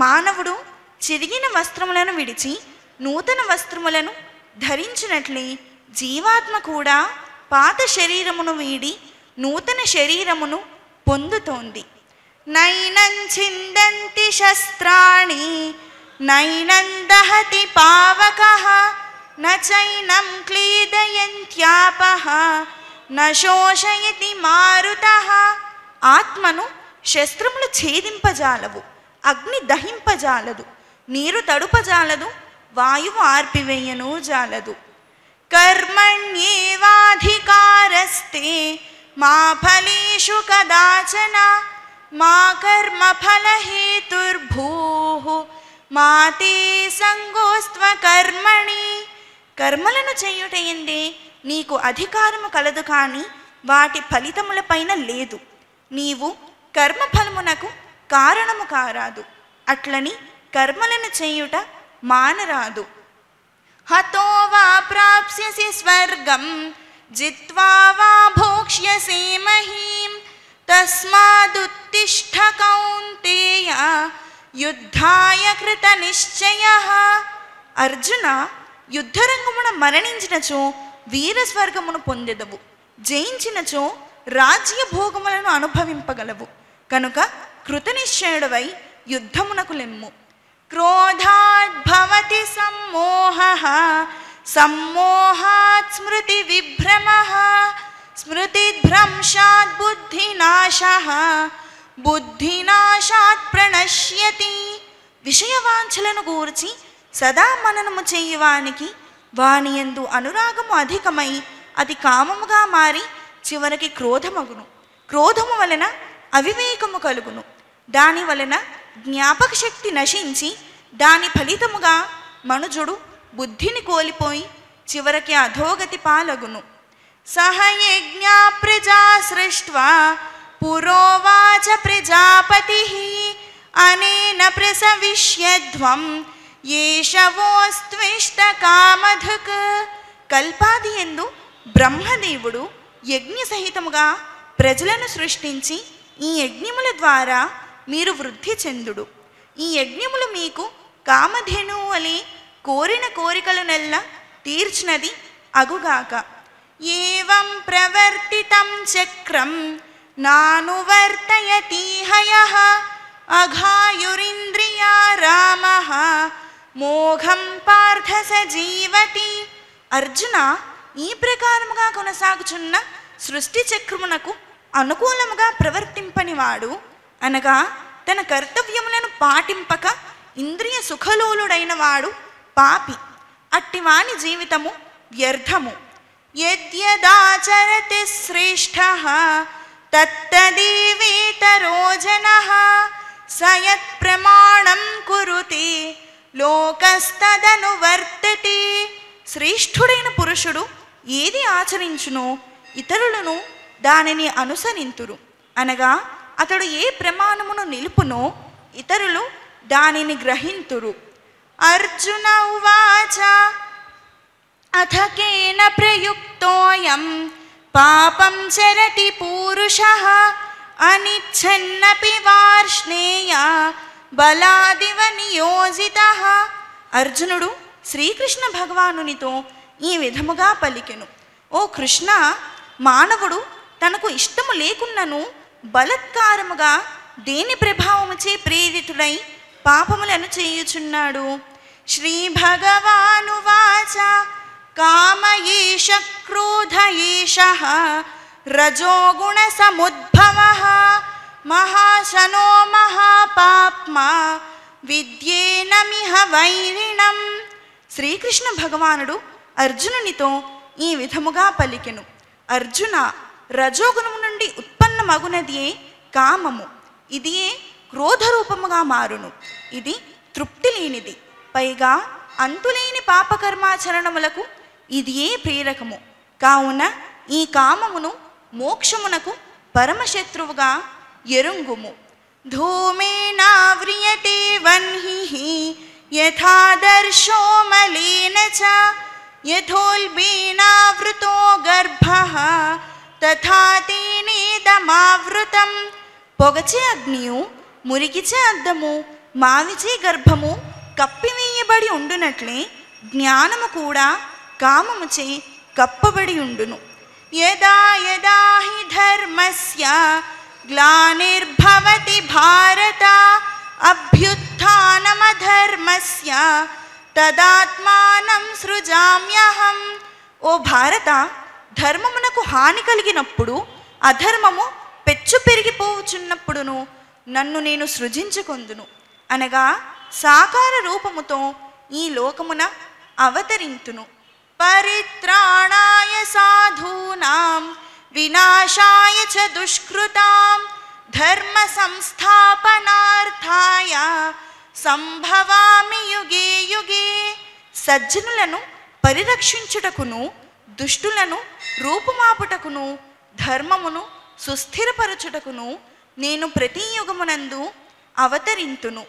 మానవుడు చిరిగిన వస్త్రములను విడిచి నూతన వస్త్రములను ధరించినట్లే జీవాత్మ కూడా పాత శరీరమును వీడి నూతన శరీరమును పొందుతోంది నైనం చిందంతి శస్త్రాణి నైనం దహతి పావక నైనం క్లీదయంత్యాప నోషయతి మారుత ఆత్మను శస్త్రములు ఛేదింపజాలవు అగ్ని దహింపజాలదు నీరు తడుపజాలదు వాయువు ఆర్పివేయను జాలదు కర్మణ్యేవాధికారస్తే మా ఫలేషు కదాచన మా కర్మ ఫలహేతుర్భూ మా సంగోస్త్వ కర్మణి కర్మలను చేయుటయింది నీకు అధికారము కలదు కానీ వాటి ఫలితములపైన లేదు నీవు కర్మఫలమునకు కారణము కారాదు అట్లని కర్మలను చేయుట మానరాదు హతోవా ప్రాప్స్యసి స్వర్గం జిత్వావా వా మహీం తస్మాదుత్తిష్ఠ కౌంతేయ యుద్ధాయ కృత నిశ్చయ అర్జున యుద్ధరంగమున మరణించినచో వీరస్వర్గమును పొందెదవు జయించినచో రాజ్య భోగములను అనుభవింపగలవు కనుక కృతనిశ్చయుడవై యుద్ధమునకు లెమ్ము క్రోధాద్భవతి సమ్మోహ సమ్మోహాత్ స్మృతి విభ్రమ స్మృతి స్మృతిభ్రంశాత్ బుద్ధినాశ బుద్ధినాశాత్ ప్రణశ్యతి విషయవాంఛలను గూర్చి సదా మననము చేయవానికి వాని ఎందు అనురాగము అధికమై అది కామముగా మారి చివరికి క్రోధమగును క్రోధము వలన అవివేకము కలుగును దాని వలన జ్ఞాపక శక్తి నశించి దాని ఫలితముగా మనుజుడు బుద్ధిని కోల్పోయి చివరికి అధోగతి పాలగును సహయజ్ఞా ప్రజా సృష్ట్వా పురోవాచ ప్రజాపతి అనేన ప్రసవిష్యధ్వం ఏషవోస్త్విష్ట కామధక్ కల్పాది ఎందు బ్రహ్మదేవుడు యజ్ఞ సహితముగా ప్రజలను సృష్టించి ఈ యజ్ఞముల ద్వారా మీరు వృద్ధి చెందుడు ఈ యజ్ఞములు మీకు కామధేనువు అని కోరిన నెల్ల తీర్చినది అగుగాక ఏవం ప్రవర్తితం చక్రం నానువర్తయతీహయ అఘాయురింద్రియా రామ మోఘం పార్థ అర్జున ఈ ప్రకారముగా కొనసాగుచున్న సృష్టి చక్రమునకు అనుకూలముగా ప్రవర్తింపనివాడు అనగా తన కర్తవ్యములను పాటింపక ఇంద్రియ సుఖలోలుడైన వాడు పాపి అట్టివాని జీవితము వ్యర్థము యద్యదాచరతి శ్రేష్ఠ తత్తదీవేతరోజన సయత్ ప్రమాణం కురుతి లోకస్తదను వర్తతి శ్రేష్ఠుడైన పురుషుడు ఏది ఆచరించునో ఇతరులను దానిని అనుసరింతురు అనగా అతడు ఏ ప్రమాణమును నిలుపునో ఇతరులు దానిని గ్రహింతురు అర్జున ఉవాచ అథకేన ప్రయుక్తోయం పాపం చరతి పూరుష అనిచ్ఛన్నపి వార్ష్ణేయ బలాదివ నియోజిత అర్జునుడు శ్రీకృష్ణ భగవానునితో ఈ విధముగా పలికెను ఓ కృష్ణ మానవుడు తనకు ఇష్టము లేకున్నను బలత్కారముగా దేని ప్రభావముచే ప్రేరితుడై పాపములను చేయుచున్నాడు శ్రీ భగవాను వాచ కామయేష క్రోధయేష రజోగుణ సముద్భవ మహాశనో మహాపాప్మా విద్యేనమిహ వైరిణం శ్రీకృష్ణ భగవానుడు అర్జునునితో ఈ విధముగా పలికెను అర్జున రజోగుణము నుండి ఉత్పన్నమగునదియే కామము ఇది క్రోధ రూపముగా మారును ఇది తృప్తి లేనిది పైగా అంతులేని పాపకర్మాచరణములకు ఏ ప్రేరకము కావున ఈ కామమును మోక్షమునకు పరమశత్రువుగా ఎరుంగుము ధూమేనావ్రియతే వన్హి యథాదర్శో చ గర్భ దమావృతం పొగచే అగ్నియు మురిగిచే అద్దము మావిచే గర్భము కప్పివేయబడి ఉండునట్లే జ్ఞానము కూడా కామముచే కప్పబడి ఉండును యదా యదా హి ధర్మస్య గ్లానిర్భవతి భారత అభ్యుత్నమధర్మస్య తదాత్మానం సృజామ్యహం ఓ భారత ధర్మమునకు హాని కలిగినప్పుడు అధర్మము పెచ్చు పెరిగిపోవచున్నప్పుడును నన్ను నేను సృజించుకొందును అనగా సాకార రూపముతో ఈ లోకమున అవతరింతును పరిత్రాణాయ సాధూనాం వినాశాయ చ దుష్కృతాం ధర్మ సంస్థాపనార్థాయ సంభవామి యుగే యుగే సజ్జనులను పరిరక్షించుటకును దుష్టులను రూపుమాపుటకును ధర్మమును సుస్థిరపరచుటకును నేను ప్రతి యుగమునందు అవతరింతును